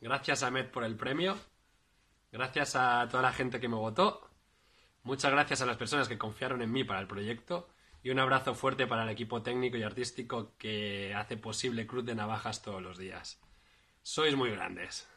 Gracias a Med por el premio. Gracias a toda la gente que me votó. Muchas gracias a las personas que confiaron en mí para el proyecto. Y un abrazo fuerte para el equipo técnico y artístico que hace posible Cruz de Navajas todos los días. Sois muy grandes.